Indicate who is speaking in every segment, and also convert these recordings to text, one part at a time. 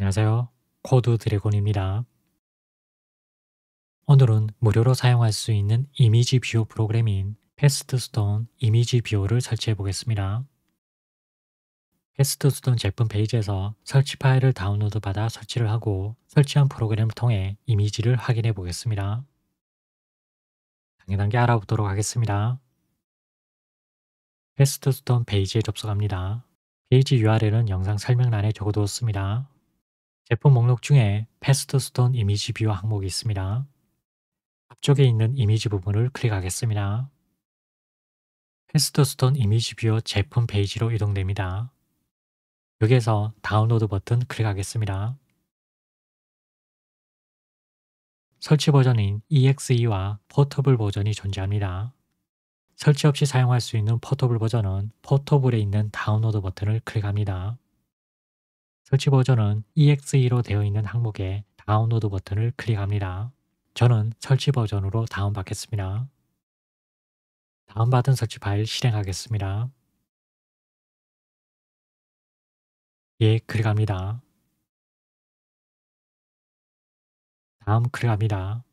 Speaker 1: 안녕하세요. 코드 드래곤입니다.
Speaker 2: 오늘은 무료로 사용할 수 있는 이미지 뷰 프로그램인 패스트스톤 이미지 뷰를 설치해 보겠습니다. 패스트스톤 제품 페이지에서 설치 파일을 다운로드 받아 설치를 하고 설치한 프로그램을 통해 이미지를 확인해 보겠습니다. 단계 단계 알아보도록 하겠습니다. 패스트스톤 페이지에 접속합니다. 페이지 URL은 영상 설명란에 적어두었습니다. 제품 목록 중에 패스트 스톤 이미지 비화 항목이 있습니다. 앞쪽에 있는 이미지 부분을 클릭하겠습니다. 패스트 스톤 이미지 뷰어 제품 페이지로 이동됩니다.
Speaker 3: 여기에서 다운로드 버튼 클릭하겠습니다.
Speaker 2: 설치 버전인 EXE와 포터블 버전이 존재합니다. 설치 없이 사용할 수 있는 포터블 버전은 포터블에 있는 다운로드 버튼을 클릭합니다. 설치 버전은 EXE로 되어 있는 항목에 다운로드 버튼을 클릭합니다. 저는 설치 버전으로 다운받겠습니다.
Speaker 1: 다운받은 설치 파일 실행하겠습니다. 예, 클릭합니다. 다음 클릭합니다.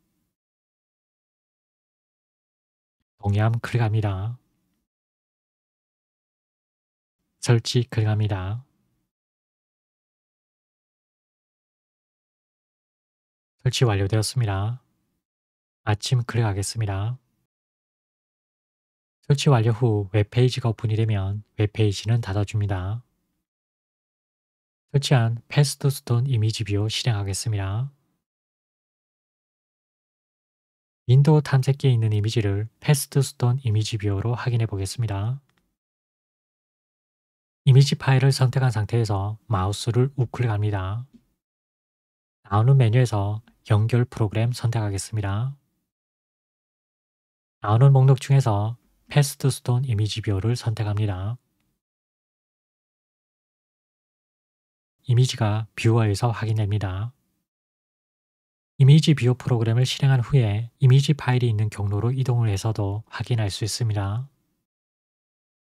Speaker 1: 동의함 클릭합니다. 설치 클릭합니다. 설치 완료되었습니다. 아침 클릭하겠습니다.
Speaker 2: 설치 완료 후 웹페이지가 오픈이 되면 웹페이지는 닫아줍니다. 설치한 패스트 스톤 이미지 뷰 실행하겠습니다.
Speaker 3: 윈도우 탐색기에 있는 이미지를 패스트 스톤 이미지
Speaker 2: 뷰로 확인해 보겠습니다. 이미지 파일을 선택한 상태에서 마우스를 우클릭합니다. 나오는 메뉴에서 연결 프로그램 선택하겠습니다. 나오는 목록 중에서
Speaker 3: 패스트 스톤 이미지 비율을 선택합니다.
Speaker 2: 이미지가 뷰어에서 확인됩니다. 이미지 비어 프로그램을 실행한 후에 이미지 파일이 있는 경로로 이동을 해서도 확인할 수 있습니다.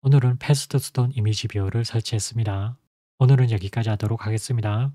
Speaker 2: 오늘은 패스트 스톤 이미지 비호를 설치했습니다.
Speaker 1: 오늘은 여기까지 하도록 하겠습니다.